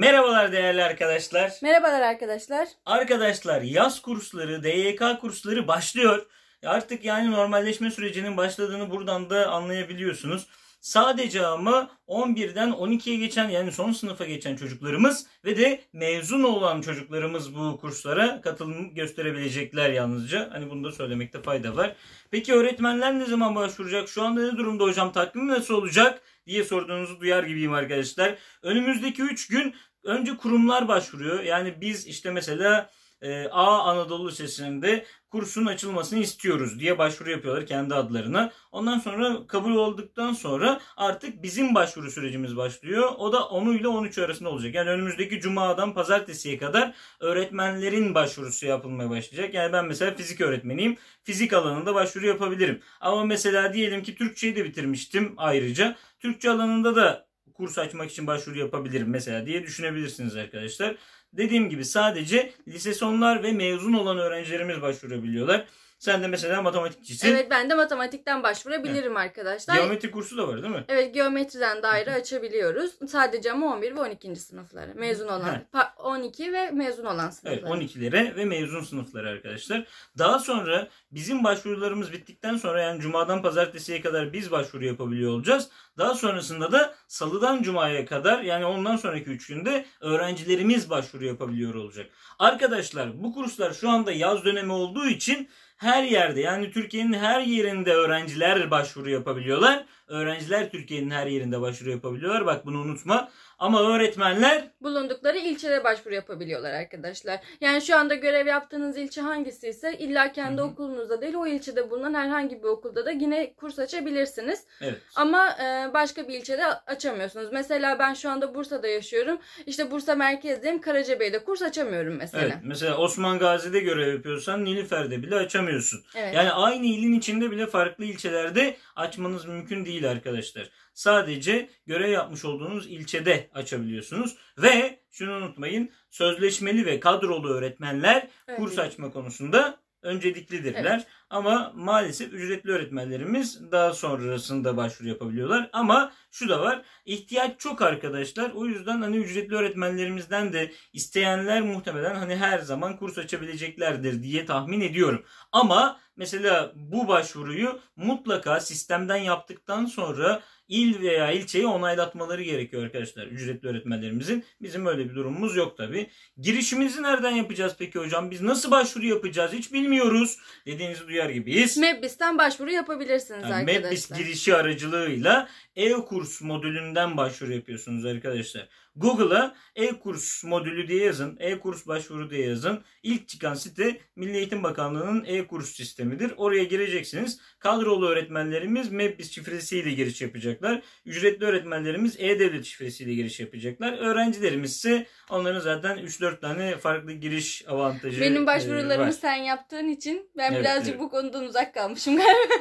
Merhabalar değerli arkadaşlar. Merhabalar arkadaşlar. Arkadaşlar yaz kursları, DYK kursları başlıyor. E, artık yani normalleşme sürecinin başladığını buradan da anlayabiliyorsunuz. Sadece ama 11'den 12'ye geçen yani son sınıfa geçen çocuklarımız ve de mezun olan çocuklarımız bu kurslara katılım gösterebilecekler yalnızca. Hani bunu da söylemekte fayda var. Peki öğretmenler ne zaman başvuracak? Şu anda ne durumda hocam? Takvim nasıl olacak? diye sorduğunuzu duyar gibiyim arkadaşlar. Önümüzdeki 3 gün önce kurumlar başvuruyor. Yani biz işte mesela e, A Anadolu Lisesi'nde kursun açılmasını istiyoruz diye başvuru yapıyorlar kendi adlarına. Ondan sonra kabul olduktan sonra artık bizim başvuru sürecimiz başlıyor. O da 10 ile 13 arasında olacak. Yani önümüzdeki cumadan pazartesiye kadar öğretmenlerin başvurusu yapılmaya başlayacak. Yani ben mesela fizik öğretmeniyim. Fizik alanında başvuru yapabilirim. Ama mesela diyelim ki Türkçeyi de bitirmiştim ayrıca. Türkçe alanında da kurs açmak için başvuru yapabilirim mesela diye düşünebilirsiniz arkadaşlar. Dediğim gibi sadece lise sonlar ve mezun olan öğrencilerimiz başvurabiliyorlar. Sen de mesela matematikçisin. Evet ben de matematikten başvurabilirim evet. arkadaşlar. Geometri kursu da var değil mi? Evet geometriden daire açabiliyoruz. Sadece ama 11 ve 12. sınıfları. Mezun olan. Evet. 12 ve mezun olan sınıfları. Evet 12'lere ve mezun sınıfları arkadaşlar. Daha sonra bizim başvurularımız bittikten sonra yani cumadan pazartesiye kadar biz başvuru yapabiliyor olacağız. Daha sonrasında da salıdan cumaya kadar yani ondan sonraki 3 günde öğrencilerimiz başvuru yapabiliyor olacak. Arkadaşlar bu kurslar şu anda yaz dönemi olduğu için her yerde yani Türkiye'nin her yerinde öğrenciler başvuru yapabiliyorlar. Öğrenciler Türkiye'nin her yerinde başvuru yapabiliyorlar. Bak bunu unutma. Ama öğretmenler bulundukları ilçede başvuru yapabiliyorlar arkadaşlar. Yani şu anda görev yaptığınız ilçe hangisi ise illa kendi Hı-hı. okulunuzda değil o ilçede bulunan herhangi bir okulda da yine kurs açabilirsiniz. Evet. Ama e, başka bir ilçede açamıyorsunuz. Mesela ben şu anda Bursa'da yaşıyorum. İşte Bursa merkezdeyim. Karacabey'de kurs açamıyorum mesela. Evet. Mesela Osman Gazi'de görev yapıyorsan Nilüfer'de bile açamıyorsun açamıyorsun. Evet. Yani aynı ilin içinde bile farklı ilçelerde açmanız mümkün değil arkadaşlar. Sadece görev yapmış olduğunuz ilçede açabiliyorsunuz ve şunu unutmayın sözleşmeli ve kadrolu öğretmenler Öyle. kurs açma konusunda önceliklidirler. Evet. Ama maalesef ücretli öğretmenlerimiz daha sonrasında başvuru yapabiliyorlar. Ama şu da var. ihtiyaç çok arkadaşlar. O yüzden hani ücretli öğretmenlerimizden de isteyenler muhtemelen hani her zaman kurs açabileceklerdir diye tahmin ediyorum. Ama mesela bu başvuruyu mutlaka sistemden yaptıktan sonra il veya ilçeyi onaylatmaları gerekiyor arkadaşlar ücretli öğretmenlerimizin. Bizim öyle bir durumumuz yok tabi. Girişimizi nereden yapacağız peki hocam? Biz nasıl başvuru yapacağız? Hiç bilmiyoruz. Dediğinizi duyar gibiyiz. Mebbis'ten başvuru yapabilirsiniz yani arkadaşlar. Mebbis girişi aracılığıyla e-kurs modülünden başvuru yapıyorsunuz arkadaşlar. Google'a e-kurs modülü diye yazın, e-kurs başvuru diye yazın. İlk çıkan site Milli Eğitim Bakanlığı'nın e-kurs sistemidir. Oraya gireceksiniz. Kadrolu öğretmenlerimiz Mebbis şifresiyle giriş yapacaklar. Ücretli öğretmenlerimiz e-devlet şifresiyle giriş yapacaklar. Öğrencilerimiz ise onların zaten 3-4 tane farklı giriş avantajı Benim e, başvurularımı var. sen yaptığın için ben evet, birazcık bu bu konudan uzak kalmışım galiba.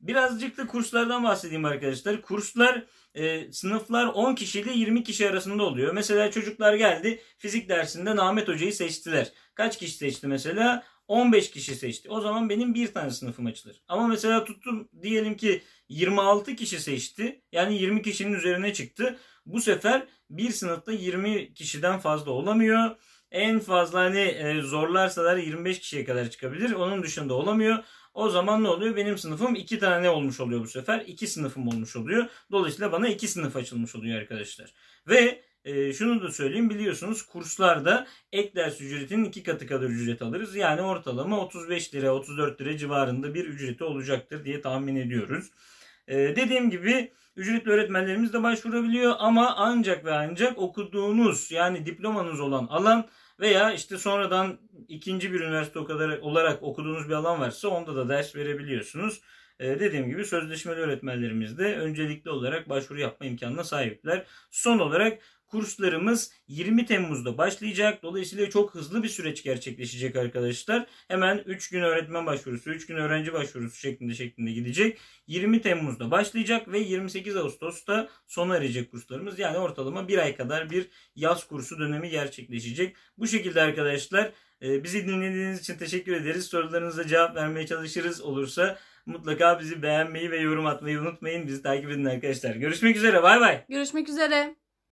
Birazcık da kurslardan bahsedeyim arkadaşlar. Kurslar e, sınıflar 10 kişi ile 20 kişi arasında oluyor. Mesela çocuklar geldi fizik dersinde Ahmet Hoca'yı seçtiler. Kaç kişi seçti mesela? 15 kişi seçti. O zaman benim bir tane sınıfım açılır. Ama mesela tuttum diyelim ki 26 kişi seçti. Yani 20 kişinin üzerine çıktı. Bu sefer bir sınıfta 20 kişiden fazla olamıyor. En fazla hani e, zorlarsalar 25 kişiye kadar çıkabilir. Onun dışında olamıyor. O zaman ne oluyor? Benim sınıfım iki tane olmuş oluyor bu sefer. İki sınıfım olmuş oluyor. Dolayısıyla bana iki sınıf açılmış oluyor arkadaşlar. Ve e, şunu da söyleyeyim biliyorsunuz kurslarda ek ders ücretinin iki katı kadar ücret alırız. Yani ortalama 35 lira 34 lira civarında bir ücreti olacaktır diye tahmin ediyoruz. E, dediğim gibi ücretli öğretmenlerimiz de başvurabiliyor ama ancak ve ancak okuduğunuz yani diplomanız olan alan veya işte sonradan ikinci bir üniversite olarak okuduğunuz bir alan varsa onda da ders verebiliyorsunuz. Ee, dediğim gibi sözleşmeli öğretmenlerimiz de öncelikli olarak başvuru yapma imkanına sahipler. Son olarak Kurslarımız 20 Temmuz'da başlayacak. Dolayısıyla çok hızlı bir süreç gerçekleşecek arkadaşlar. Hemen 3 gün öğretmen başvurusu, 3 gün öğrenci başvurusu şeklinde şeklinde gidecek. 20 Temmuz'da başlayacak ve 28 Ağustos'ta sona erecek kurslarımız. Yani ortalama bir ay kadar bir yaz kursu dönemi gerçekleşecek. Bu şekilde arkadaşlar e, bizi dinlediğiniz için teşekkür ederiz. Sorularınıza cevap vermeye çalışırız. Olursa mutlaka bizi beğenmeyi ve yorum atmayı unutmayın. Bizi takip edin arkadaşlar. Görüşmek üzere. Bay bay. Görüşmek üzere.